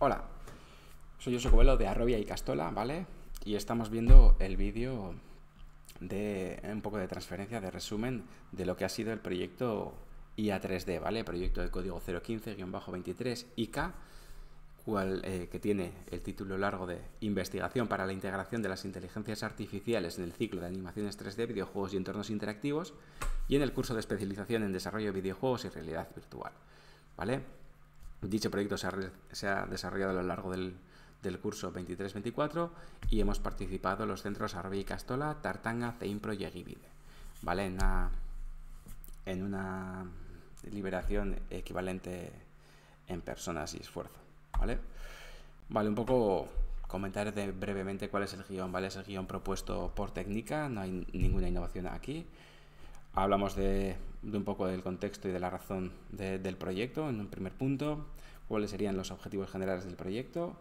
Hola, soy José Cobelo de Arrobia y Castola, ¿vale? Y estamos viendo el vídeo de un poco de transferencia, de resumen de lo que ha sido el proyecto IA3D, ¿vale? Proyecto de código 015-23 IK, cual, eh, que tiene el título largo de Investigación para la integración de las inteligencias artificiales en el ciclo de animaciones 3D, videojuegos y entornos interactivos, y en el curso de especialización en desarrollo de videojuegos y realidad virtual, ¿vale? Dicho proyecto se ha, desarrollado a lo largo del, curso 23-24 y hemos participado en los centros y Castola, Tartanga, Ceimpro y Egibide. En una, liberación equivalente en personas y esfuerzo. ¿Vale? Vale, un poco comentar de brevemente cuál es el guión. ¿Vale? Es el guión propuesto por técnica, no hay ninguna innovación aquí. Hablamos de de un poco del contexto y de la razón del proyecto en un primer punto, cuáles serían los objetivos generales del proyecto,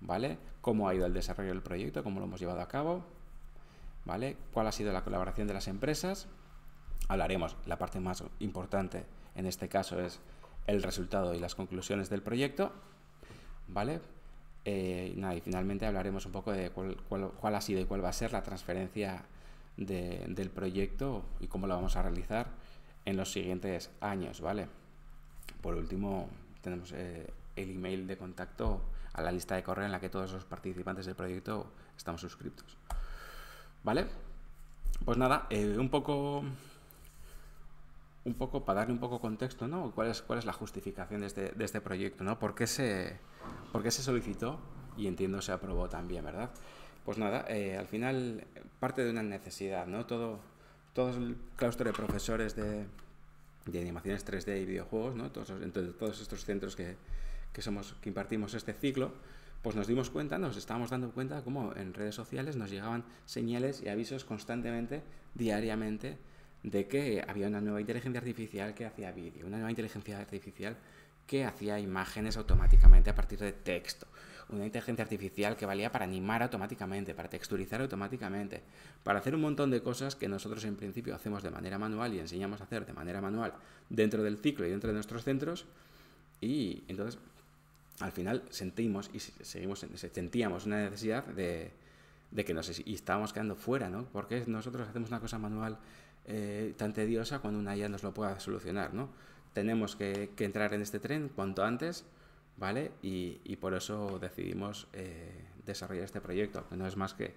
¿vale? Cómo ha ido el desarrollo del proyecto, cómo lo hemos llevado a cabo, ¿vale? Cuál ha sido la colaboración de las empresas. Hablaremos, la parte más importante en este caso es el resultado y las conclusiones del proyecto, ¿vale? Eh, y finalmente hablaremos un poco de cuál, cuál, ha sido y cuál va a ser la transferencia del proyecto y cómo lo vamos a realizar en los siguientes años, ¿vale? Por último, tenemos eh, el email de contacto a la lista de correo en la que todos los participantes del proyecto estamos suscritos. ¿Vale? Pues nada, eh, un poco. Un poco para darle un poco contexto, ¿no? ¿Cuál es, cuál es la justificación de este, este proyecto, ¿no? ¿Por qué, se, ¿Por se solicitó y entiendo se aprobó también, ¿verdad? Pues nada, eh, al final parte de una necesidad, ¿no? Todo, todo el claustro de profesores de, de animaciones 3D y videojuegos, ¿no? todos, todos estos centros que, somos, que impartimos este ciclo, pues nos dimos cuenta, nos estábamos dando cuenta cómo en redes sociales nos llegaban señales y avisos constantemente, diariamente, de que había una nueva inteligencia artificial que hacía vídeo, una nueva inteligencia artificial que hacía imágenes automáticamente a partir de texto una inteligencia artificial que valía para animar automáticamente, para texturizar automáticamente, para hacer un montón de cosas que nosotros en principio hacemos de manera manual y enseñamos a hacer de manera manual dentro del ciclo y dentro de nuestros centros. Y entonces, al final sentimos y seguimos, sentíamos una necesidad de, que nos estábamos quedando fuera, ¿no? Porque nosotros hacemos una cosa manual eh, tan tediosa cuando una IA nos lo pueda solucionar, ¿no? Tenemos que entrar en este tren cuanto antes ¿vale? Y, por eso decidimos eh, desarrollar este proyecto, que no es más que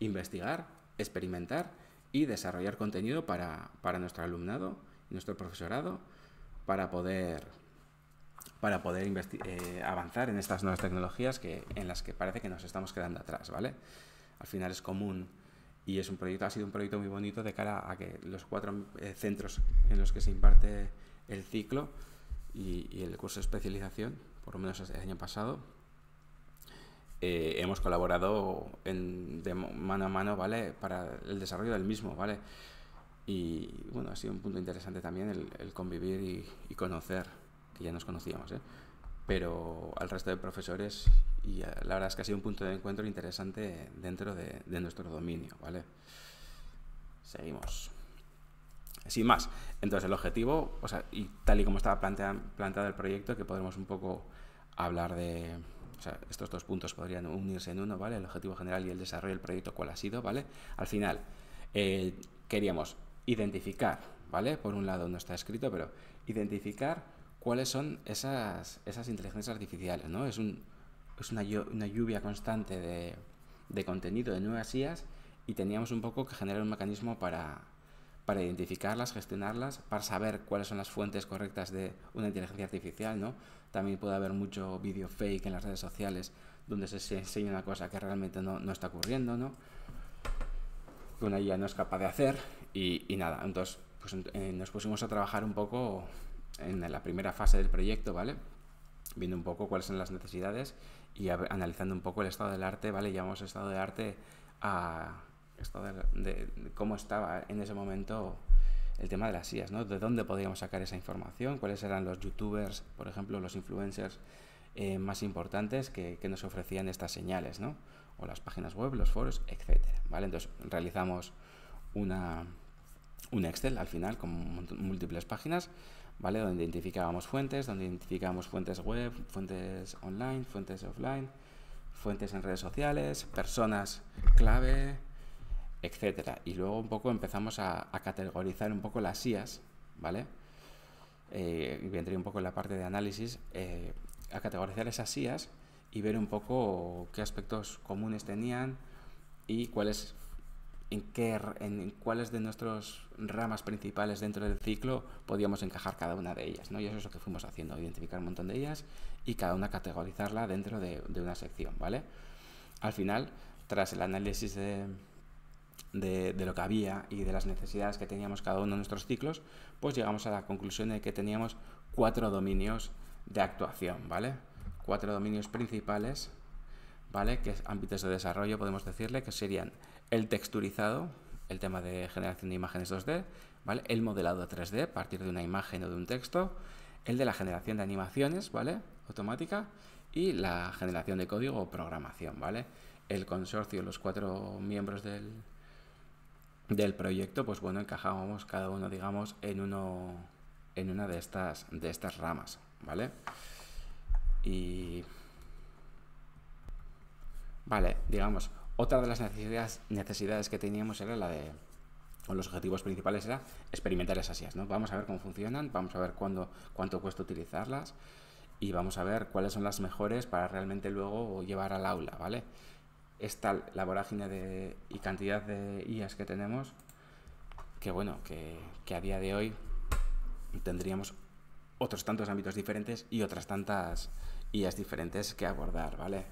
investigar, experimentar y desarrollar contenido para, para nuestro alumnado y nuestro profesorado para poder para poder eh, avanzar en estas nuevas tecnologías que, en las que parece que nos estamos quedando atrás, ¿vale? Al final es común y es un proyecto, ha sido un proyecto muy bonito de cara a que los cuatro eh, centros en los que se imparte el ciclo y el curso de especialización por lo menos el año pasado, eh, hemos colaborado de mano a mano, Para el desarrollo del mismo, ¿vale? Y bueno, ha sido un punto interesante también el, convivir y, conocer, que ya nos conocíamos, ¿eh? Pero al resto de profesores, y la verdad es que ha sido un punto de encuentro interesante dentro de, nuestro dominio, ¿vale? Seguimos. Sin más, entonces el objetivo, y tal y como estaba planteado el proyecto, que podremos un poco hablar de... estos dos puntos podrían unirse en uno, ¿vale? El objetivo general y el desarrollo del proyecto, cuál ha sido, ¿vale? Al final, eh, queríamos identificar, ¿vale? Por un lado no está escrito, pero identificar cuáles son esas, esas inteligencias artificiales, ¿no? Es, un, es una, una, lluvia constante de, de contenido, de nuevas IAS, y teníamos un poco que generar un mecanismo para, para identificarlas, gestionarlas, para saber cuáles son las fuentes correctas de una inteligencia artificial, ¿no? También puede haber mucho vídeo fake en las redes sociales donde se, enseña una cosa que realmente no, está ocurriendo, ¿no? Que una IA no es capaz de hacer y, nada. Entonces, pues, eh, nos pusimos a trabajar un poco en la primera fase del proyecto, ¿vale? Viendo un poco cuáles son las necesidades y analizando un poco el estado del arte, ¿vale? Llevamos el estado del arte a esto de, cómo estaba en ese momento el tema de las sias, ¿no? ¿De dónde podíamos sacar esa información? ¿Cuáles eran los youtubers, por ejemplo, los influencers eh, más importantes que, nos ofrecían estas señales, ¿no? O las páginas web, los foros, etc. ¿vale? Entonces realizamos una, un Excel al final con múltiples páginas, ¿vale? Donde identificábamos fuentes, donde identificábamos fuentes web, fuentes online, fuentes offline, fuentes en redes sociales, personas clave, etcétera. Y luego un poco empezamos a, categorizar un poco las sias ¿vale? Eh, y vendría un poco en la parte de análisis, eh, a categorizar esas sias y ver un poco qué aspectos comunes tenían y cuáles en, qué, en, cuáles de nuestras ramas principales dentro del ciclo podíamos encajar cada una de ellas. ¿no? Y eso es lo que fuimos haciendo, identificar un montón de ellas y cada una categorizarla dentro de una sección. ¿vale? Al final, tras el análisis de, de, lo que había y de las necesidades que teníamos cada uno de nuestros ciclos, pues llegamos a la conclusión de que teníamos cuatro dominios de actuación, ¿vale? Cuatro dominios principales, ¿vale? Que ámbitos de desarrollo podemos decirle que serían el texturizado, el tema de generación de imágenes 2D, ¿vale? El modelado 3D a partir de una imagen o de un texto, el de la generación de animaciones, ¿vale? Automática y la generación de código o programación, ¿vale? El consorcio, los cuatro miembros del, del proyecto, pues bueno, encajábamos cada uno, digamos, en uno en una de estas de estas ramas, ¿vale? Y vale, digamos, otra de las necesidades, necesidades que teníamos era la de o los objetivos principales era experimentar esas IAs, ¿no? Vamos a ver cómo funcionan, vamos a ver cuándo, cuánto cuesta utilizarlas y vamos a ver cuáles son las mejores para realmente luego llevar al aula, ¿vale? es tal la vorágine de, y cantidad de IAs que tenemos que bueno, que, a día de hoy tendríamos otros tantos ámbitos diferentes y otras tantas IAs diferentes que abordar, ¿vale?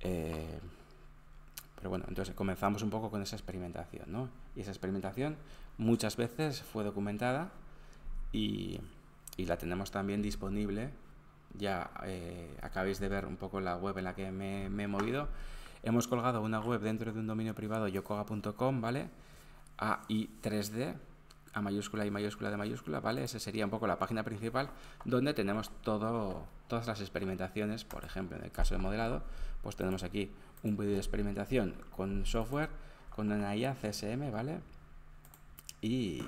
Eh, pero bueno, entonces comenzamos un poco con esa experimentación, ¿no? Y esa experimentación muchas veces fue documentada y la tenemos también disponible ya eh, acabéis de ver un poco la web en la que me, he movido. Hemos colgado una web dentro de un dominio privado, yokoga.com, ¿vale? A i 3D, a mayúscula y mayúscula de mayúscula, ¿vale? Esa sería un poco la página principal donde tenemos todo, todas las experimentaciones, por ejemplo, en el caso de modelado, pues tenemos aquí un vídeo de experimentación con software, con una IA CSM, ¿vale? Y...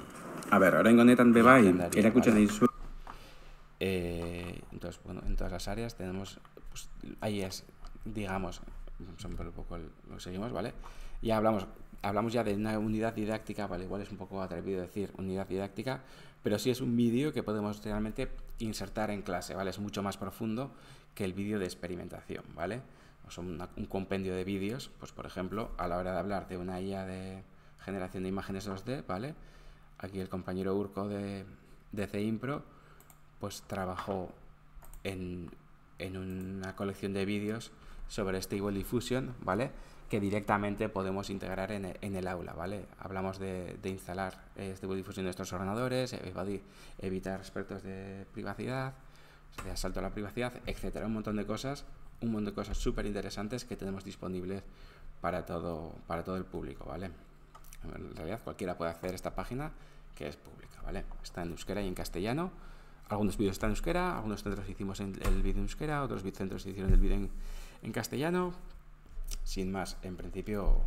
A ver, ahora orain la bebai, el vale. Eh, entonces, en todas las áreas tenemos, pues, ahí es, digamos, un poco lo seguimos, ¿vale? Ya hablamos, hablamos ya de una unidad didáctica, ¿vale? Igual es un poco atrevido decir unidad didáctica, pero sí es un vídeo que podemos realmente insertar en clase, ¿vale? Es mucho más profundo que el vídeo de experimentación, ¿vale? O son un compendio de vídeos, pues por ejemplo, a la hora de hablar de una IA de generación de imágenes 2D, ¿vale? Aquí el compañero Urco de, de CIMPRO pues trabajo en, una colección de vídeos sobre Stable Diffusion, ¿vale? Que directamente podemos integrar en e, el, aula, ¿vale? Hablamos de, instalar Stable Diffusion en nuestros ordenadores, evitar aspectos de privacidad, de asalto a la privacidad, etcétera. Un montón de cosas, un montón de cosas súper interesantes que tenemos disponibles para todo, para todo el público, ¿vale? En realidad cualquiera puede acceder a esta página que es pública, ¿vale? Está en euskera y en castellano algunos vídeos están en euskera, algunos centros hicimos en el vídeo en euskera, otros centros hicieron el vídeo en, castellano. Sin más, en principio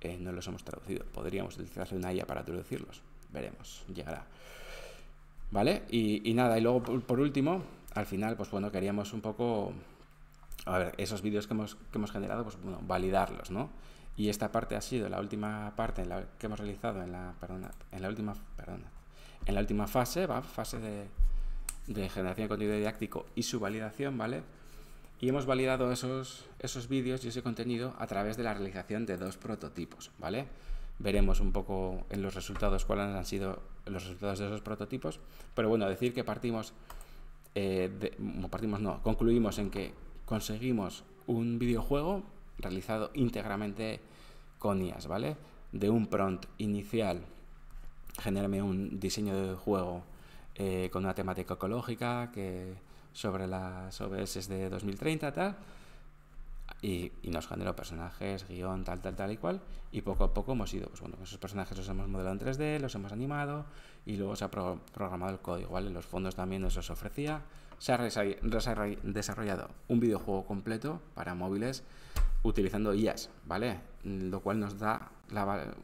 eh, no los hemos traducido. Podríamos utilizar una IA para traducirlos. Veremos, llegará. ¿Vale? Y, nada, y luego por, último, al final, pues bueno, queríamos un poco, a ver, esos vídeos que hemos, que hemos generado, pues bueno, validarlos, ¿no? Y esta parte ha sido la última parte la que hemos realizado en la, perdona, en la última, perdona, en la última fase, ¿va? fase de, generación de contenido didáctico y su validación, ¿vale? Y hemos validado esos, esos vídeos y ese contenido a través de la realización de dos prototipos, ¿vale? Veremos un poco en los resultados cuáles han sido los resultados de esos prototipos, pero bueno, decir que partimos, eh, partimos no, concluimos en que conseguimos un videojuego realizado íntegramente con IAS, ¿vale? De un prompt inicial generarme un diseño de juego eh, con una temática ecológica que sobre las OBS de 2030 tal y, nos generó personajes, guión, tal, tal, tal y cual y poco a poco hemos ido, pues bueno, esos personajes los hemos modelado en 3D, los hemos animado y luego se ha programado el código, ¿vale? Los fondos también nos los ofrecía se ha desarrollado un videojuego completo para móviles utilizando IAS, ¿vale? Lo cual nos da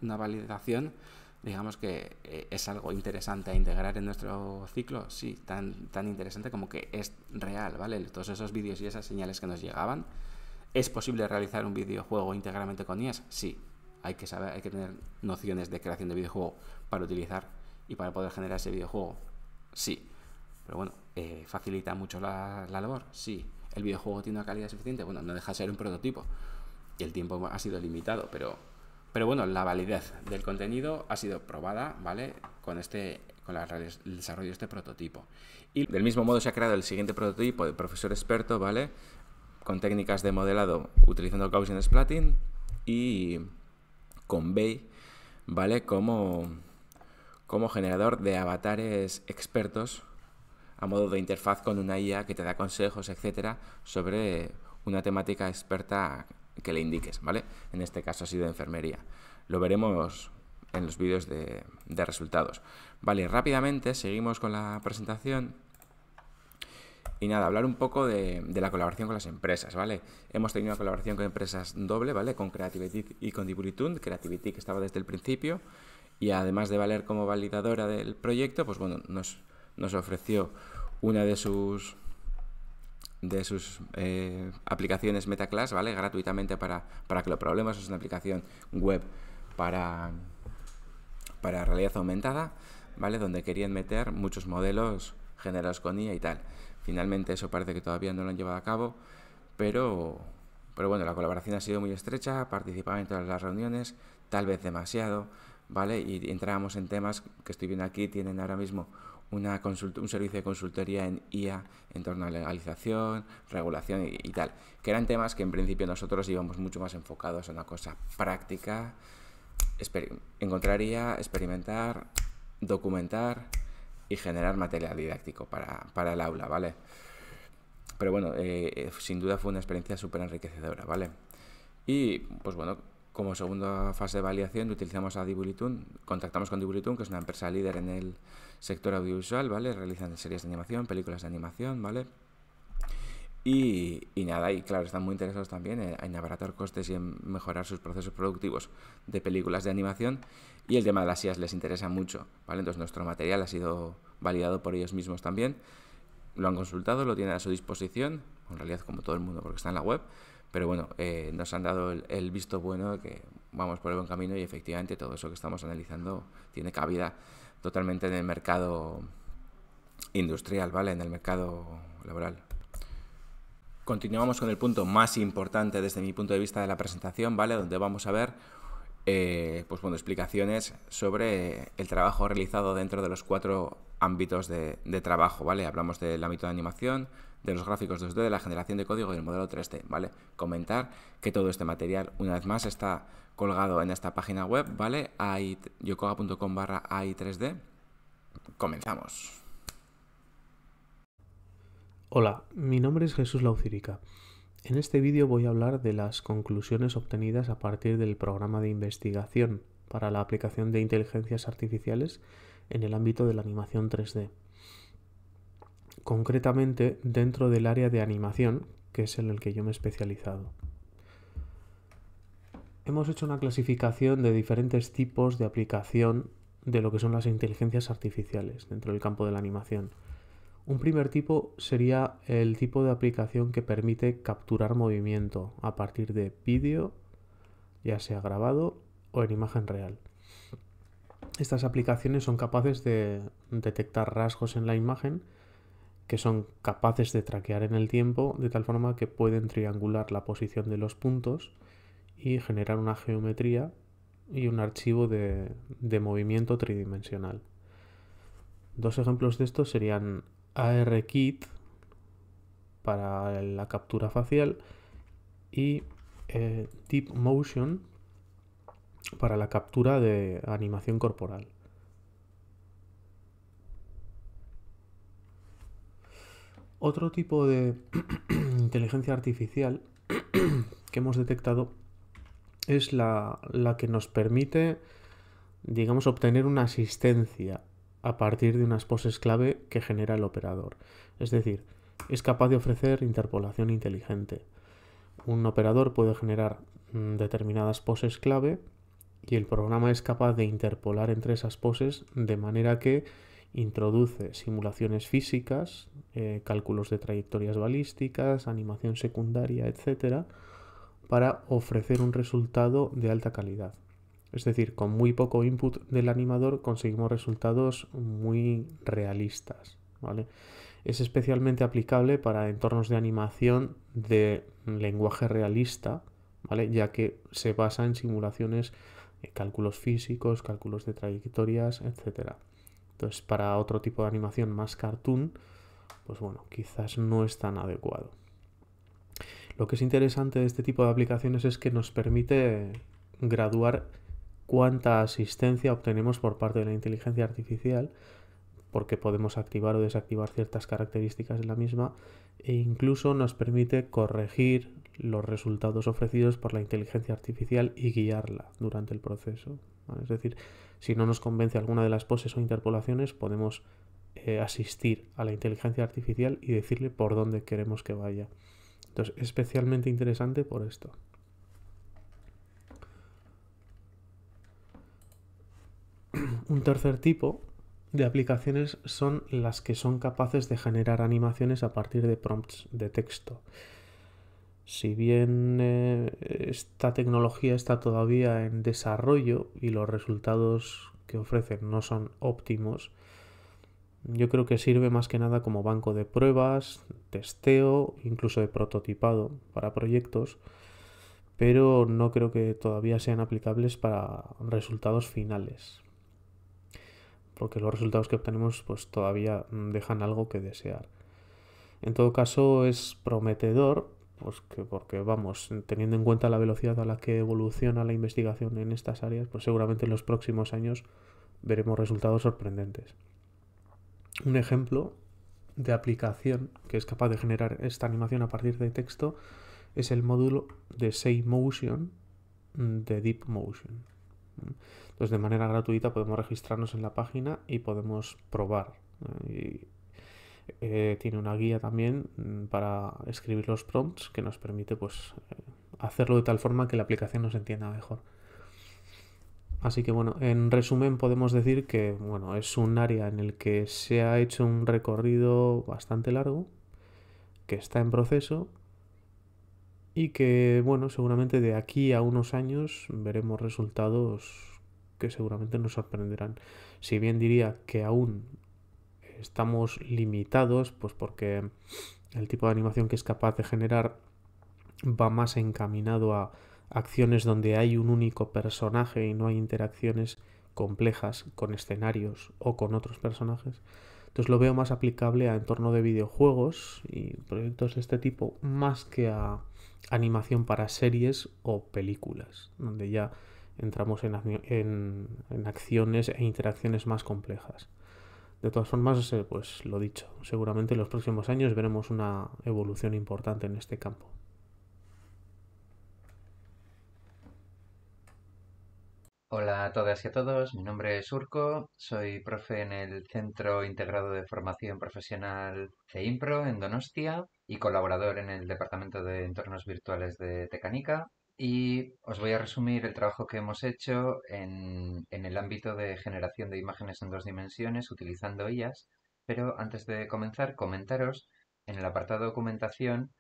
una validación digamos que eh, es algo interesante a integrar en nuestro ciclo, sí, tan, tan interesante como que es real, ¿vale? Todos esos vídeos y esas señales que nos llegaban. ¿Es posible realizar un videojuego íntegramente con IES? Sí, hay que saber, hay que tener nociones de creación de videojuego para utilizar y para poder generar ese videojuego. Sí. Pero bueno, eh, facilita mucho la, labor. Sí. ¿El videojuego tiene una calidad suficiente? Bueno, no deja de ser un prototipo. Y El tiempo ha sido limitado, pero pero bueno, la validez del contenido ha sido probada, ¿vale? Con este con el desarrollo de este prototipo. Y del mismo modo se ha creado el siguiente prototipo de profesor experto, ¿vale? Con técnicas de modelado utilizando Gaussian Splatting y con Bay, ¿vale? Como, como generador de avatares expertos a modo de interfaz con una IA que te da consejos, etcétera, sobre una temática experta que le indiques, ¿vale? En este caso ha sido enfermería. Lo veremos en los vídeos de, resultados. Vale, rápidamente seguimos con la presentación. Y nada, hablar un poco de, la colaboración con las empresas, ¿vale? Hemos tenido una colaboración con empresas doble, ¿vale? Con Creativity y con Dibulitund. Creativity que estaba desde el principio y además de valer como validadora del proyecto, pues bueno, nos, nos ofreció una de sus de sus eh, aplicaciones MetaClass, ¿vale? Gratuitamente para, para que lo probemos. Es una aplicación web para, para realidad aumentada, ¿vale? Donde querían meter muchos modelos generados con IA y tal. Finalmente eso parece que todavía no lo han llevado a cabo, pero, pero bueno, la colaboración ha sido muy estrecha, participaba en todas las reuniones, tal vez demasiado, ¿vale? Y entrábamos en temas que estoy viendo aquí, tienen ahora mismo un servicio de consultoría en IA en torno a legalización, regulación y, tal, que eran temas que en principio nosotros íbamos mucho más enfocados en una cosa práctica, encontraría experimentar, documentar y generar material didáctico para, para el aula, ¿vale? Pero bueno, eh, eh, sin duda fue una experiencia súper enriquecedora, ¿vale? Y pues bueno, como segunda fase de validación utilizamos a Dibulitun, contactamos con Dibulitun, que es una empresa líder en el sector audiovisual, ¿vale? Realizan series de animación, películas de animación, ¿vale? Y, nada, y claro, están muy interesados también en, abaratar costes y en mejorar sus procesos productivos de películas de animación. Y el tema de las IAS les interesa mucho, ¿vale? Entonces nuestro material ha sido validado por ellos mismos también. Lo han consultado, lo tienen a su disposición, en realidad como todo el mundo porque está en la web, pero bueno, eh, nos han dado el, visto bueno de que vamos por el buen camino y efectivamente todo eso que estamos analizando tiene cabida totalmente en el mercado industrial, ¿vale? En el mercado laboral. Continuamos con el punto más importante desde mi punto de vista de la presentación, ¿vale? Donde vamos a ver eh, pues bueno, explicaciones sobre el trabajo realizado dentro de los cuatro ámbitos de, de trabajo, ¿vale? Hablamos del ámbito de animación, de los gráficos 2D, de la generación de código y del modelo 3D, ¿vale? Comentar que todo este material, una vez más, está colgado en esta página web, ¿vale? barra AI3D. Comenzamos. Hola, mi nombre es Jesús Laucirica. En este vídeo voy a hablar de las conclusiones obtenidas a partir del programa de investigación para la aplicación de inteligencias artificiales en el ámbito de la animación 3D concretamente dentro del área de animación, que es en el que yo me he especializado. Hemos hecho una clasificación de diferentes tipos de aplicación de lo que son las inteligencias artificiales dentro del campo de la animación. Un primer tipo sería el tipo de aplicación que permite capturar movimiento a partir de vídeo, ya sea grabado o en imagen real. Estas aplicaciones son capaces de detectar rasgos en la imagen que son capaces de traquear en el tiempo de tal forma que pueden triangular la posición de los puntos y generar una geometría y un archivo de, movimiento tridimensional. Dos ejemplos de estos serían ARKit para la captura facial y eh, Deep Motion para la captura de animación corporal. Otro tipo de inteligencia artificial que hemos detectado es la, que nos permite, digamos, obtener una asistencia a partir de unas poses clave que genera el operador. Es decir, es capaz de ofrecer interpolación inteligente. Un operador puede generar mm, determinadas poses clave y el programa es capaz de interpolar entre esas poses de manera que Introduce simulaciones físicas, eh, cálculos de trayectorias balísticas, animación secundaria, etc., para ofrecer un resultado de alta calidad. Es decir, con muy poco input del animador conseguimos resultados muy realistas. ¿vale? Es especialmente aplicable para entornos de animación de lenguaje realista, ¿vale? ya que se basa en simulaciones, eh, cálculos físicos, cálculos de trayectorias, etc. Entonces, para otro tipo de animación más cartoon, pues bueno, quizás no es tan adecuado. Lo que es interesante de este tipo de aplicaciones es que nos permite graduar cuánta asistencia obtenemos por parte de la inteligencia artificial, porque podemos activar o desactivar ciertas características de la misma, e incluso nos permite corregir los resultados ofrecidos por la inteligencia artificial y guiarla durante el proceso. Es decir, si no nos convence alguna de las poses o interpolaciones, podemos eh, asistir a la inteligencia artificial y decirle por dónde queremos que vaya. Es especialmente interesante por esto. Un tercer tipo de aplicaciones son las que son capaces de generar animaciones a partir de prompts de texto si bien eh, esta tecnología está todavía en desarrollo y los resultados que ofrecen no son óptimos, yo creo que sirve más que nada como banco de pruebas, testeo, incluso de prototipado para proyectos, pero no creo que todavía sean aplicables para resultados finales, porque los resultados que obtenemos pues todavía dejan algo que desear. En todo caso es prometedor pues porque vamos, teniendo en cuenta la velocidad a la que evoluciona la investigación en estas áreas, pues seguramente en los próximos años veremos resultados sorprendentes. Un ejemplo de aplicación que es capaz de generar esta animación a partir de texto es el módulo de Say Motion de Deep Motion. Entonces, de manera gratuita podemos registrarnos en la página y podemos probar. Eh, tiene una guía también mm, para escribir los prompts que nos permite pues, eh, hacerlo de tal forma que la aplicación nos entienda mejor. Así que bueno, en resumen podemos decir que bueno, es un área en el que se ha hecho un recorrido bastante largo, que está en proceso y que bueno, seguramente de aquí a unos años veremos resultados que seguramente nos sorprenderán. Si bien diría que aún estamos limitados, pues porque el tipo de animación que es capaz de generar va más encaminado a acciones donde hay un único personaje y no hay interacciones complejas con escenarios o con otros personajes. Entonces lo veo más aplicable a entorno de videojuegos y proyectos de este tipo más que a animación para series o películas, donde ya entramos en, en acciones e interacciones más complejas. De todas formas, eh, pues lo dicho, seguramente en los próximos años veremos una evolución importante en este campo. Hola a todas y a todos, mi nombre es Urco, soy profe en el Centro Integrado de Formación Profesional CEIMPRO en Donostia y colaborador en el Departamento de Entornos Virtuales de Tecánica y os voy a resumir el trabajo que hemos hecho en, el ámbito de generación de imágenes en dos dimensiones utilizando ellas, pero antes de comenzar comentaros, en el apartado documentación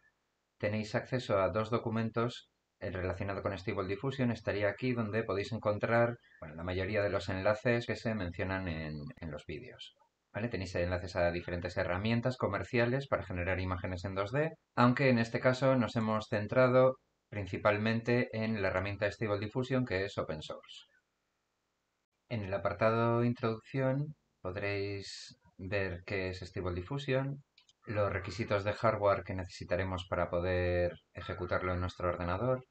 tenéis acceso a dos documentos eh, relacionado con Stable Diffusion, estaría aquí donde podéis encontrar la mayoría de los enlaces que se mencionan en, los vídeos. ¿Vale? Tenéis enlaces a diferentes herramientas comerciales para generar imágenes en 2D, aunque en este caso nos hemos centrado principalmente en la herramienta Stable Diffusion que es open source. En el apartado Introducción podréis ver qué es Stable Diffusion, los requisitos de hardware que necesitaremos para poder ejecutarlo en nuestro ordenador,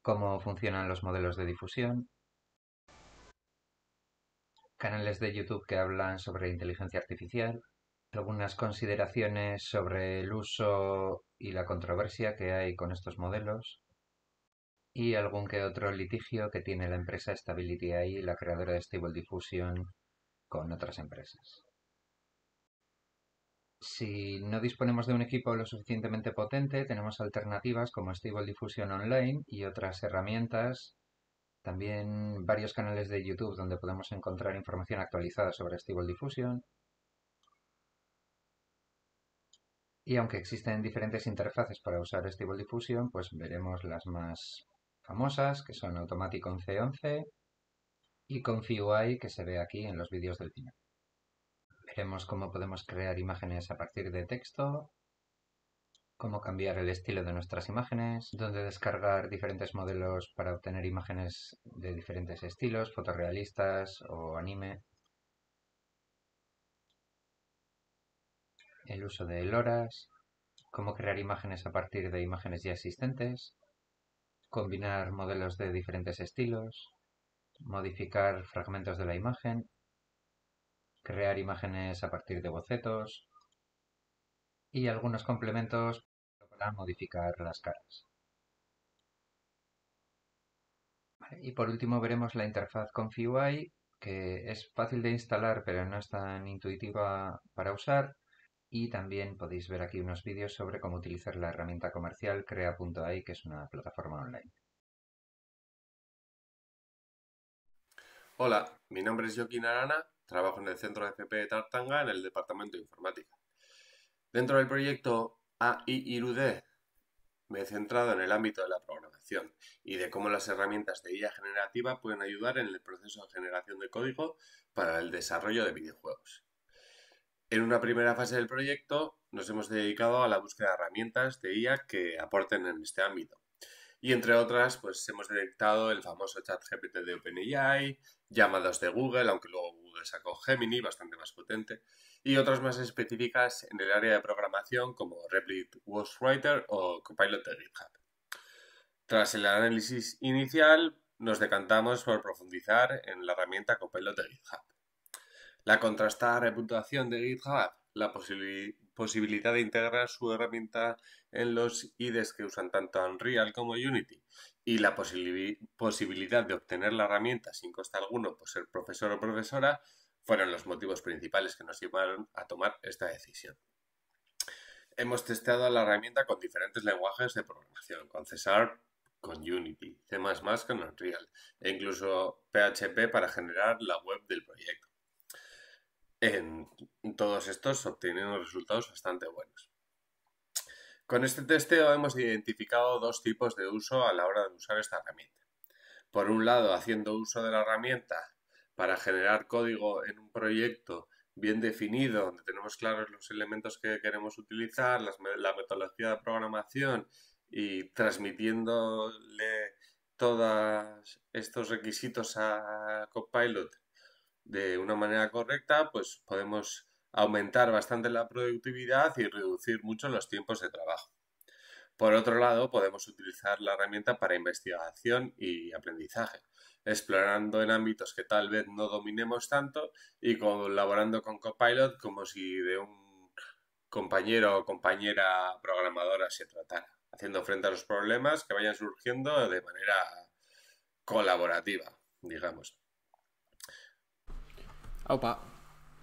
cómo funcionan los modelos de difusión, canales de YouTube que hablan sobre inteligencia artificial, algunas consideraciones sobre el uso y la controversia que hay con estos modelos y algún que otro litigio que tiene la empresa Stability AI, la creadora de Stable Diffusion, con otras empresas. Si no disponemos de un equipo lo suficientemente potente, tenemos alternativas como Stable Diffusion Online y otras herramientas, también varios canales de YouTube donde podemos encontrar información actualizada sobre Stable Diffusion, Y aunque existen diferentes interfaces para usar Stable Diffusion, pues veremos las más famosas, que son Automatic 11.11 y ConfiUI, que se ve aquí en los vídeos del final. Veremos cómo podemos crear imágenes a partir de texto, cómo cambiar el estilo de nuestras imágenes, dónde descargar diferentes modelos para obtener imágenes de diferentes estilos, fotorrealistas o anime, el uso de loras, cómo crear imágenes a partir de imágenes ya existentes, combinar modelos de diferentes estilos, modificar fragmentos de la imagen, crear imágenes a partir de bocetos y algunos complementos para modificar las caras. Y por último veremos la interfaz ConfUI, que es fácil de instalar pero no es tan intuitiva para usar y también podéis ver aquí unos vídeos sobre cómo utilizar la herramienta comercial crea.ai, que es una plataforma online. Hola, mi nombre es Joaquín Arana, trabajo en el centro de FP de Tartanga en el departamento de informática. Dentro del proyecto ai me he centrado en el ámbito de la programación y de cómo las herramientas de IA generativa pueden ayudar en el proceso de generación de código para el desarrollo de videojuegos. En una primera fase del proyecto nos hemos dedicado a la búsqueda de herramientas de IA que aporten en este ámbito. Y entre otras, pues hemos detectado el famoso chat GPT de OpenAI, llamados de Google, aunque luego Google sacó Gemini, bastante más potente, y otras más específicas en el área de programación como Replit Ghostwriter o Copilot de GitHub. Tras el análisis inicial, nos decantamos por profundizar en la herramienta Copilot de GitHub. La contrastada reputación de GitHub, la posibilidad de integrar su herramienta en los IDEs que usan tanto Unreal como Unity y la posibilidad de obtener la herramienta sin coste alguno por ser profesor o profesora fueron los motivos principales que nos llevaron a tomar esta decisión. Hemos testeado la herramienta con diferentes lenguajes de programación, con César, con Unity, C++ con Unreal e incluso PHP para generar la web del proyecto en todos estos obteniendo resultados bastante buenos. Con este testeo hemos identificado dos tipos de uso a la hora de usar esta herramienta. Por un lado, haciendo uso de la herramienta para generar código en un proyecto bien definido, donde tenemos claros los elementos que queremos utilizar, la metodología de programación y transmitiéndole todos estos requisitos a Copilot de una manera correcta, pues podemos aumentar bastante la productividad y reducir mucho los tiempos de trabajo. Por otro lado, podemos utilizar la herramienta para investigación y aprendizaje, explorando en ámbitos que tal vez no dominemos tanto y colaborando con Copilot como si de un compañero o compañera programadora se tratara, haciendo frente a los problemas que vayan surgiendo de manera colaborativa, digamos. Opa.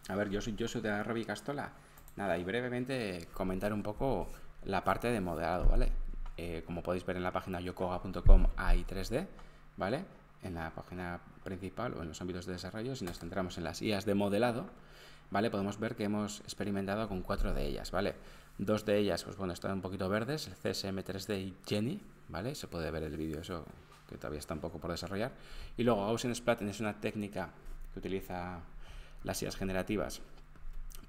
A ver, yo soy Josu de Robbie Castola. Nada, y brevemente comentar un poco la parte de modelado, ¿vale? Eh, como podéis ver en la página yokoga.com hay 3D, ¿vale? En la página principal o en los ámbitos de desarrollo, si nos centramos en las IAs de modelado, ¿vale? Podemos ver que hemos experimentado con cuatro de ellas, ¿vale? Dos de ellas, pues bueno, están un poquito verdes, el CSM3D y Jenny, ¿vale? Se puede ver el vídeo, eso que todavía está un poco por desarrollar. Y luego Gaussian Splatten es una técnica que utiliza las IAS generativas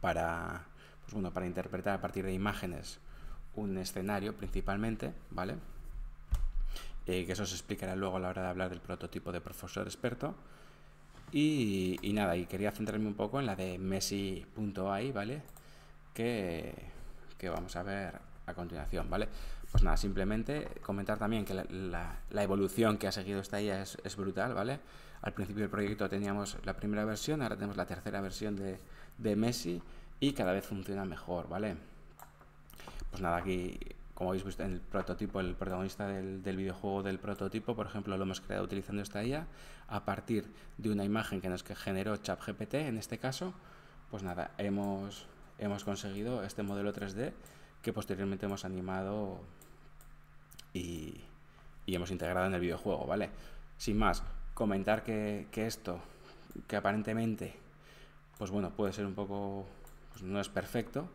para, pues bueno, para interpretar a partir de imágenes un escenario principalmente, ¿vale? Eh, que eso se explicará luego a la hora de hablar del prototipo de profesor experto. Y, nada, y quería centrarme un poco en la de Messi.ai, ¿vale? Que, que vamos a ver a continuación, ¿vale? Pues nada, simplemente comentar también que la, evolución que ha seguido esta IA es, es brutal, ¿vale? Al principio del proyecto teníamos la primera versión, ahora tenemos la tercera versión de, Messi y cada vez funciona mejor, ¿vale? Pues nada, aquí como habéis visto en el prototipo, el protagonista del, videojuego del prototipo, por ejemplo, lo hemos creado utilizando esta IA a partir de una imagen que nos generó ChatGPT en este caso, pues nada, hemos, hemos conseguido este modelo 3D que posteriormente hemos animado y, y hemos integrado en el videojuego, ¿vale? Sin más, comentar que, esto, que aparentemente, pues bueno, puede ser un poco, pues no es perfecto,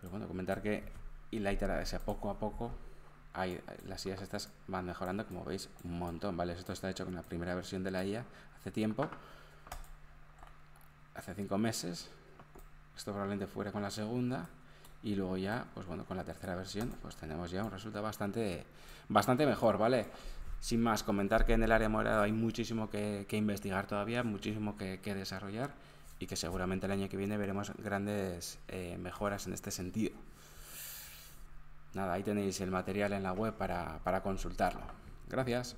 pero bueno, comentar que y la iteración, poco a poco, hay, las IAs estas van mejorando, como veis, un montón, ¿vale? Esto está hecho con la primera versión de la IA hace tiempo, hace cinco meses, esto probablemente fuera con la segunda, y luego ya, pues bueno, con la tercera versión, pues tenemos ya un resultado bastante, bastante mejor, ¿vale? Sin más, comentar que en el área morada hay muchísimo que, investigar todavía, muchísimo que, desarrollar y que seguramente el año que viene veremos grandes eh, mejoras en este sentido. Nada, ahí tenéis el material en la web para, consultarlo. Gracias.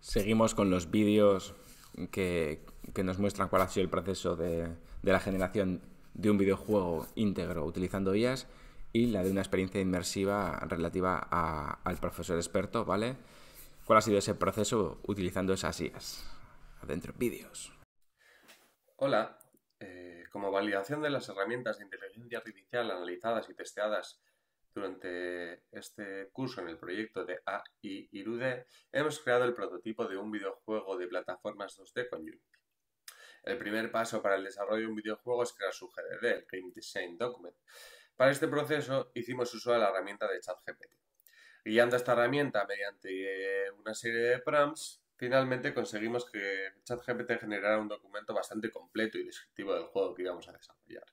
Seguimos con los vídeos que, nos muestran cuál ha sido el proceso de, de la generación de un videojuego íntegro utilizando IAS y la de una experiencia inmersiva relativa al profesor experto, ¿vale? ¿Cuál ha sido ese proceso utilizando esas IAS? Adentro, vídeos. Hola, eh, como validación de las herramientas de inteligencia artificial analizadas y testeadas durante este curso en el proyecto de AI Irude, hemos creado el prototipo de un videojuego de plataformas 2D con Unity. El primer paso para el desarrollo de un videojuego es crear su GDD, el Game Design Document, para este proceso hicimos uso de la herramienta de ChatGPT. Guiando esta herramienta mediante eh, una serie de prompts, finalmente conseguimos que ChatGPT generara un documento bastante completo y descriptivo del juego que íbamos a desarrollar,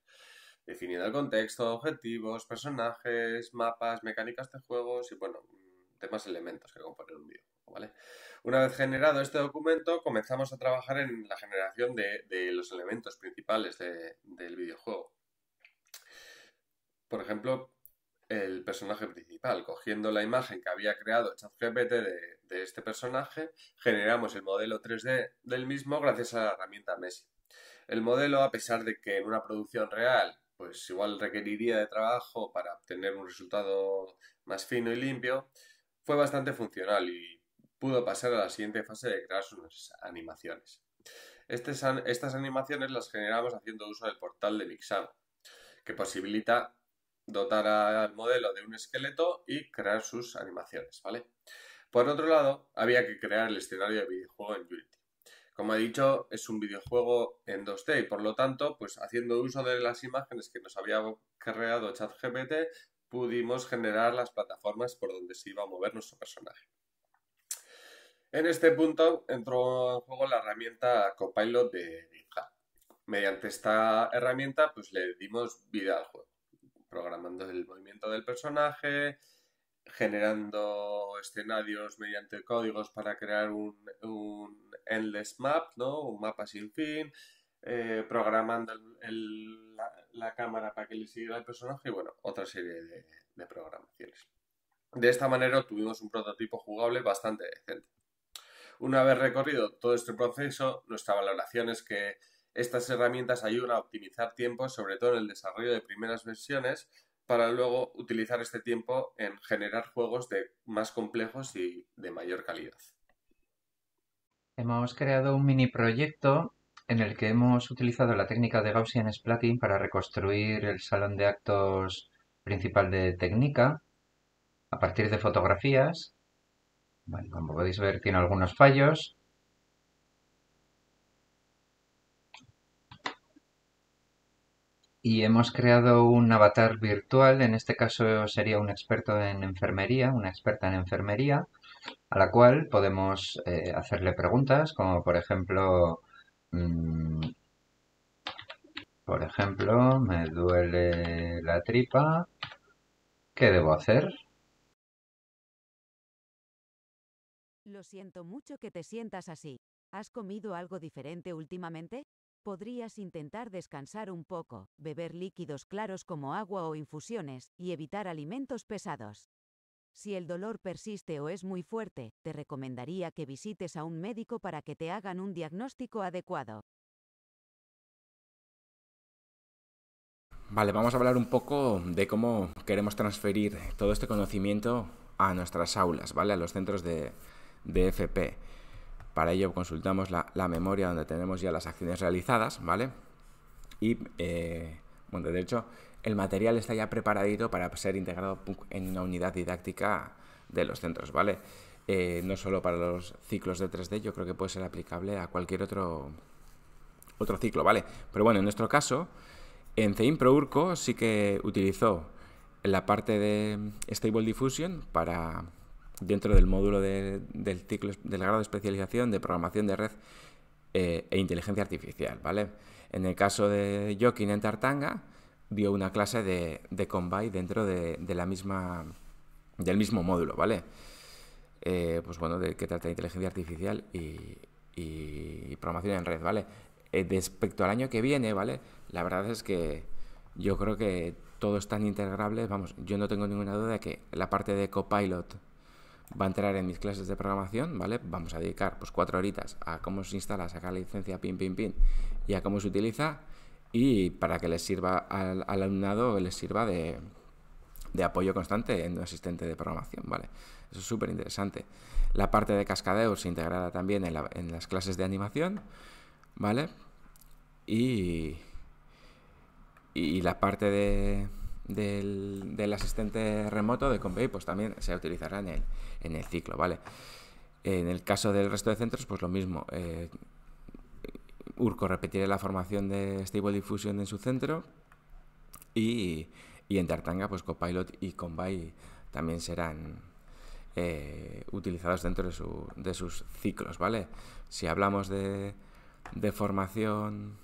definiendo el contexto, objetivos, personajes, mapas, mecánicas de juegos y, bueno, mm, temas elementos que componen un videojuego. ¿vale? Una vez generado este documento, comenzamos a trabajar en la generación de, los elementos principales del videojuego por ejemplo, el personaje principal. Cogiendo la imagen que había creado ChatGPT de, de este personaje, generamos el modelo 3D del mismo gracias a la herramienta Messi. El modelo, a pesar de que en una producción real, pues igual requeriría de trabajo para obtener un resultado más fino y limpio, fue bastante funcional y pudo pasar a la siguiente fase de crear sus animaciones. Este estas animaciones las generamos haciendo uso del portal de Mixamo, que posibilita dotar al modelo de un esqueleto y crear sus animaciones, ¿vale? Por otro lado, había que crear el escenario de videojuego en Unity. Como he dicho, es un videojuego en 2D y por lo tanto, pues haciendo uso de las imágenes que nos había creado ChatGPT, pudimos generar las plataformas por donde se iba a mover nuestro personaje. En este punto entró en juego la herramienta Copilot de GitHub. Mediante esta herramienta, pues le dimos vida al juego programando el movimiento del personaje, generando escenarios mediante códigos para crear un, endless map, ¿no? un mapa sin fin, eh, programando la, cámara para que le siga el personaje y bueno, otra serie de, programaciones. De esta manera tuvimos un prototipo jugable bastante decente. Una vez recorrido todo este proceso, nuestra valoración es que estas herramientas ayudan a optimizar tiempo, sobre todo en el desarrollo de primeras versiones, para luego utilizar este tiempo en generar juegos de más complejos y de mayor calidad. Hemos creado un mini proyecto en el que hemos utilizado la técnica de Gaussian Splatting para reconstruir el salón de actos principal de Técnica a partir de fotografías. como podéis ver, tiene algunos fallos, y hemos creado un avatar virtual, en este caso sería un experto en enfermería, una experta en enfermería, a la cual podemos eh, hacerle preguntas como por ejemplo, mm, por ejemplo, me duele la tripa, ¿qué debo hacer? Lo siento mucho que te sientas así. ¿Has comido algo diferente últimamente? Podrías intentar descansar un poco, beber líquidos claros como agua o infusiones, y evitar alimentos pesados. Si el dolor persiste o es muy fuerte, te recomendaría que visites a un médico para que te hagan un diagnóstico adecuado. Vale, vamos a hablar un poco de cómo queremos transferir todo este conocimiento a nuestras aulas, ¿vale? A los centros de, de FP. Para ello consultamos la, memoria donde tenemos ya las acciones realizadas, ¿vale? Y, eh, bueno, de hecho, el material está ya preparadito para ser integrado en una unidad didáctica de los centros, ¿vale? Eh, no solo para los ciclos de 3D, yo creo que puede ser aplicable a cualquier otro, otro ciclo, ¿vale? Pero bueno, en nuestro caso, en Pro Urco sí que utilizó la parte de Stable Diffusion para dentro del módulo del, ciclo, del grado de especialización de programación de red eh, e inteligencia artificial, ¿vale? En el caso de Jokin en Tartanga, dio una clase de, de dentro de, la misma, del mismo módulo, ¿vale? Eh, pues bueno, de que trata de inteligencia artificial y, programación en red, ¿vale? Eh, respecto al año que viene, ¿vale? La verdad es que yo creo que todo es tan integrable, vamos, yo no tengo ninguna duda de que la parte de Copilot va a entrar en mis clases de programación, ¿vale? Vamos a dedicar pues cuatro horitas a cómo se instala, sacar la licencia pin, pin, pin y a cómo se utiliza y para que les sirva al, alumnado, les sirva de, apoyo constante en un asistente de programación, ¿vale? Eso es súper interesante. La parte de cascadeo se integrará también en, las clases de animación, ¿vale? y la parte de, del, asistente remoto de Convey, pues también se utilizará en el, en el ciclo, ¿vale? En el caso del resto de centros, pues lo mismo. Eh, Urco repetirá la formación de Stable Diffusion en su centro y, en Tartanga, pues Copilot y Convey también serán eh, utilizados dentro de, su, de, sus ciclos, ¿vale? Si hablamos de, de formación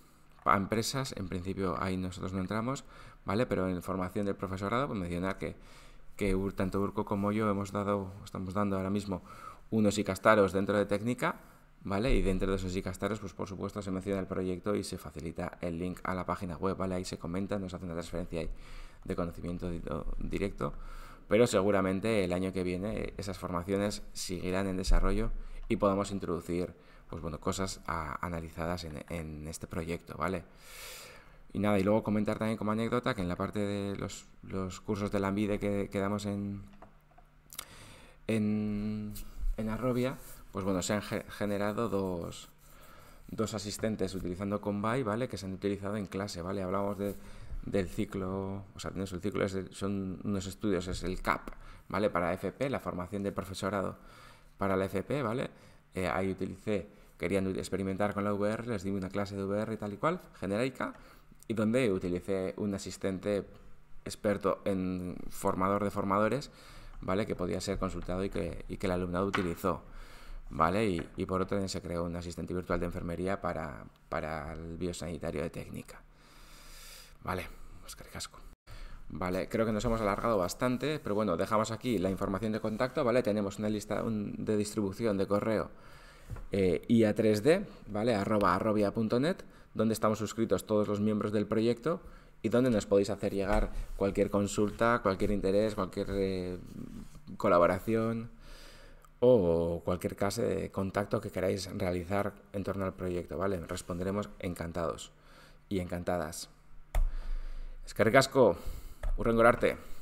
a empresas, en principio ahí nosotros no entramos, ¿vale? Pero en formación del profesorado pues menciona que, tanto Urco como yo hemos dado, estamos dando ahora mismo unos y castaros dentro de técnica, ¿vale? Y dentro de esos castaros pues por supuesto se menciona el proyecto y se facilita el link a la página web, ¿vale? Ahí se comenta, nos hacen una transferencia de conocimiento directo, pero seguramente el año que viene esas formaciones seguirán en desarrollo y podamos introducir, pues bueno, cosas analizadas en, en este proyecto, ¿vale? Y nada, y luego comentar también como anécdota que en la parte de los, los cursos de la AMBIDE que, quedamos damos en, en, Arrobia, pues bueno, se han generado dos, dos asistentes utilizando Combi, ¿vale? Que se han utilizado en clase, ¿vale? Hablamos del ciclo, o sea, tienes el ciclo, es son unos estudios, es el CAP, ¿vale? Para FP, la formación de profesorado para la FP, ¿vale? Eh, ahí utilicé, querían experimentar con la VR, les di una clase de VR y tal y cual, genérica, y donde utilicé un asistente experto en formador de formadores, ¿vale? Que podía ser consultado y que, y el alumnado utilizó, ¿vale? Y, por otro se creó un asistente virtual de enfermería para, el biosanitario de técnica. Vale, Oscar pues Vale, creo que nos hemos alargado bastante, pero bueno, dejamos aquí la información de contacto, ¿vale? Tenemos una lista de distribución de correo eh, IA3D, ¿vale? arroba arrobia.net donde estamos suscritos todos los miembros del proyecto y donde nos podéis hacer llegar cualquier consulta, cualquier interés, cualquier eh, colaboración o cualquier caso de contacto que queráis realizar en torno al proyecto, ¿vale? Responderemos encantados y encantadas. Escargasco, que